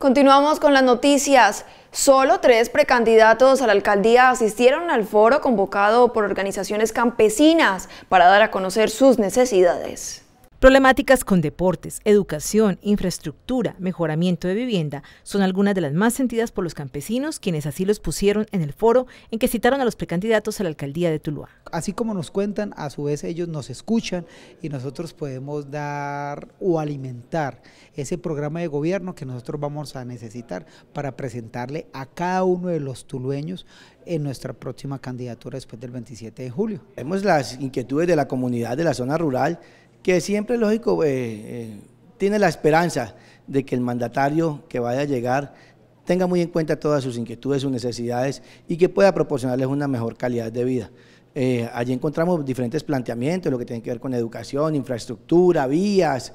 Continuamos con las noticias. Solo tres precandidatos a la alcaldía asistieron al foro convocado por organizaciones campesinas para dar a conocer sus necesidades. Problemáticas con deportes, educación, infraestructura, mejoramiento de vivienda son algunas de las más sentidas por los campesinos, quienes así los pusieron en el foro en que citaron a los precandidatos a la alcaldía de Tuluá. Así como nos cuentan, a su vez ellos nos escuchan y nosotros podemos dar o alimentar ese programa de gobierno que nosotros vamos a necesitar para presentarle a cada uno de los tulueños en nuestra próxima candidatura después del 27 de julio. Vemos las inquietudes de la comunidad de la zona rural que siempre, lógico, eh, eh, tiene la esperanza de que el mandatario que vaya a llegar tenga muy en cuenta todas sus inquietudes, sus necesidades y que pueda proporcionarles una mejor calidad de vida. Eh, allí encontramos diferentes planteamientos, lo que tiene que ver con educación, infraestructura, vías,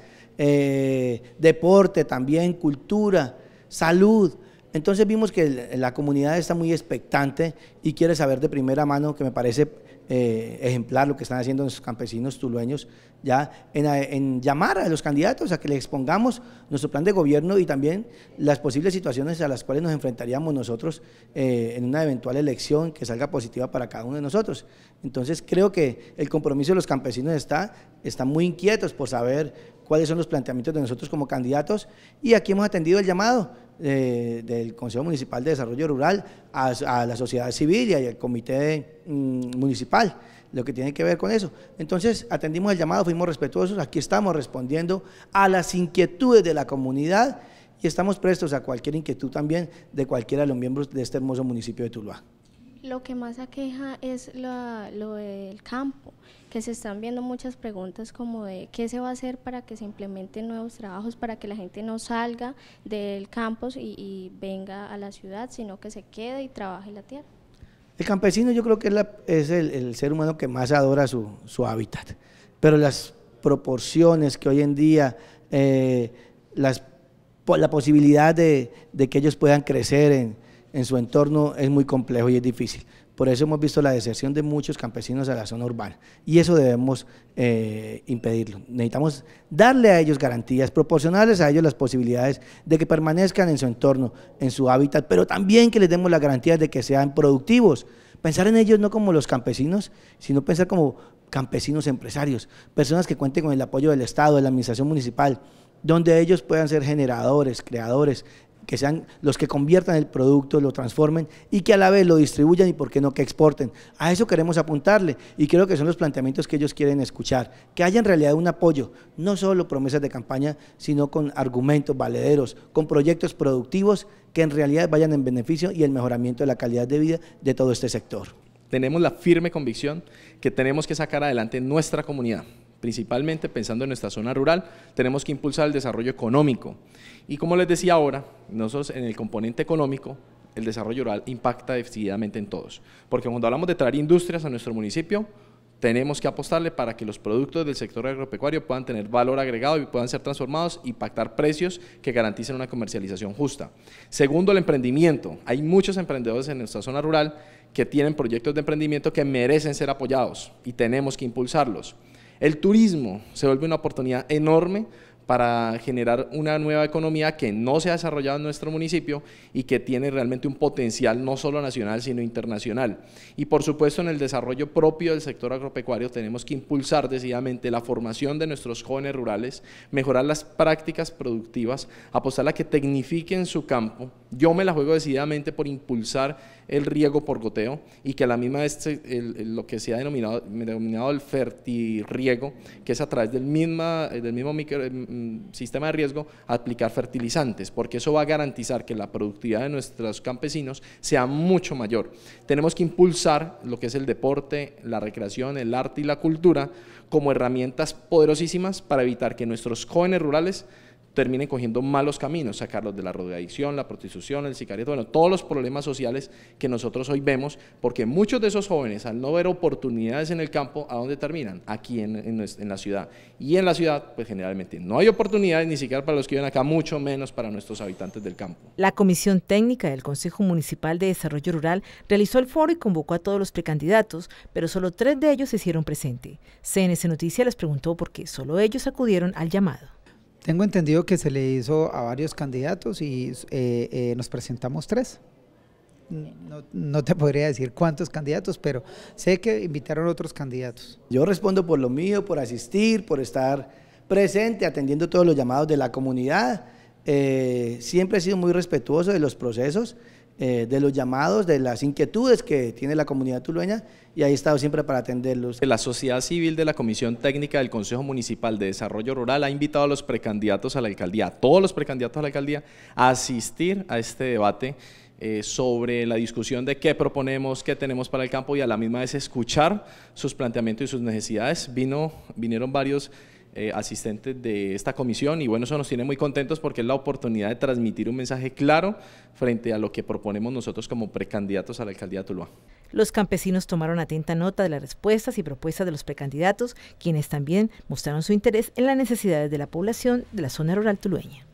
deporte también, cultura, salud. Entonces vimos que la comunidad está muy expectante y quiere saber de primera mano, que me parece eh, ejemplar lo que están haciendo nuestros campesinos tulueños, ya en, llamar a los candidatos a que les expongamos nuestro plan de gobierno y también las posibles situaciones a las cuales nos enfrentaríamos nosotros eh, en una eventual elección que salga positiva para cada uno de nosotros. Entonces creo que el compromiso de los campesinos está, están muy inquietos por saber cuáles son los planteamientos de nosotros como candidatos y aquí hemos atendido el llamado del Consejo Municipal de Desarrollo Rural a, la sociedad civil y al comité mm, municipal, lo que tiene que ver con eso. Entonces atendimos el llamado, fuimos respetuosos, aquí estamos respondiendo a las inquietudes de la comunidad y estamos prestos a cualquier inquietud también de cualquiera de los miembros de este hermoso municipio de Tuluá. Lo que más aqueja es lo del campo, que se están viendo muchas preguntas como de qué se va a hacer para que se implementen nuevos trabajos, para que la gente no salga del campo y, venga a la ciudad, sino que se quede y trabaje la tierra. El campesino yo creo que es, el, ser humano que más adora su, hábitat, pero las proporciones que hoy en día, eh, la posibilidad de que ellos puedan crecer en en su entorno es muy complejo y es difícil. Por eso hemos visto la deserción de muchos campesinos a la zona urbana y eso debemos eh, impedirlo. Necesitamos darle a ellos garantías, proporcionarles a ellos las posibilidades de que permanezcan en su entorno, en su hábitat, pero también que les demos las garantías de que sean productivos. Pensar en ellos no como los campesinos, sino pensar como campesinos empresarios, personas que cuenten con el apoyo del Estado, de la Administración Municipal, donde ellos puedan ser generadores, creadores, que sean los que conviertan el producto, lo transformen y que a la vez lo distribuyan y por qué no que exporten. A eso queremos apuntarle y creo que son los planteamientos que ellos quieren escuchar, que haya en realidad un apoyo, no solo promesas de campaña, sino con argumentos valederos, con proyectos productivos que en realidad vayan en beneficio y el mejoramiento de la calidad de vida de todo este sector. Tenemos la firme convicción que tenemos que sacar adelante nuestra comunidad, principalmente pensando en nuestra zona rural, tenemos que impulsar el desarrollo económico. Y como les decía ahora, nosotros en el componente económico, el desarrollo rural impacta decididamente en todos. Porque cuando hablamos de traer industrias a nuestro municipio, tenemos que apostarle para que los productos del sector agropecuario puedan tener valor agregado y puedan ser transformados y pactar precios que garanticen una comercialización justa. Segundo, el emprendimiento. Hay muchos emprendedores en nuestra zona rural que tienen proyectos de emprendimiento que merecen ser apoyados y tenemos que impulsarlos. El turismo se vuelve una oportunidad enorme para generar una nueva economía que no se ha desarrollado en nuestro municipio y que tiene realmente un potencial no solo nacional, sino internacional. Y por supuesto en el desarrollo propio del sector agropecuario tenemos que impulsar decididamente la formación de nuestros jóvenes rurales, mejorar las prácticas productivas, apostar a que tecnifiquen su campo yo me la juego decididamente por impulsar el riego por goteo y que a la misma este, lo que se ha denominado, denominado el fertirriego, que es a través del, eh, del mismo eh, mm, sistema de riesgo aplicar fertilizantes, porque eso va a garantizar que la productividad de nuestros campesinos sea mucho mayor. Tenemos que impulsar lo que es el deporte, la recreación, el arte y la cultura como herramientas poderosísimas para evitar que nuestros jóvenes rurales terminen cogiendo malos caminos, sacarlos de la drogadicción, la prostitución, el sicariato, bueno, todos los problemas sociales que nosotros hoy vemos, porque muchos de esos jóvenes, al no ver oportunidades en el campo, ¿a dónde terminan? Aquí en, la ciudad. Y en la ciudad, pues generalmente no hay oportunidades, ni siquiera para los que viven acá, mucho menos para nuestros habitantes del campo. La Comisión Técnica del Consejo Municipal de Desarrollo Rural realizó el foro y convocó a todos los precandidatos, pero solo tres de ellos se hicieron presente. CNS Noticias les preguntó por qué solo ellos acudieron al llamado. Tengo entendido que se le hizo a varios candidatos y eh, eh, nos presentamos tres. No, te podría decir cuántos candidatos, pero sé que invitaron otros candidatos. Yo respondo por lo mío, por asistir, por estar presente, atendiendo todos los llamados de la comunidad. Eh, siempre he sido muy respetuoso de los procesos. Eh, de los llamados, de las inquietudes que tiene la comunidad tulueña y ahí he estado siempre para atenderlos. La sociedad civil de la Comisión Técnica del Consejo Municipal de Desarrollo Rural ha invitado a los precandidatos a la alcaldía, a todos los precandidatos a la alcaldía, a asistir a este debate eh, sobre la discusión de qué proponemos, qué tenemos para el campo y a la misma vez escuchar sus planteamientos y sus necesidades. Vino, vinieron varios eh, asistentes de esta comisión y bueno, eso nos tiene muy contentos porque es la oportunidad de transmitir un mensaje claro frente a lo que proponemos nosotros como precandidatos a la alcaldía de Tuluá. Los campesinos tomaron atenta nota de las respuestas y propuestas de los precandidatos, quienes también mostraron su interés en las necesidades de la población de la zona rural tulueña.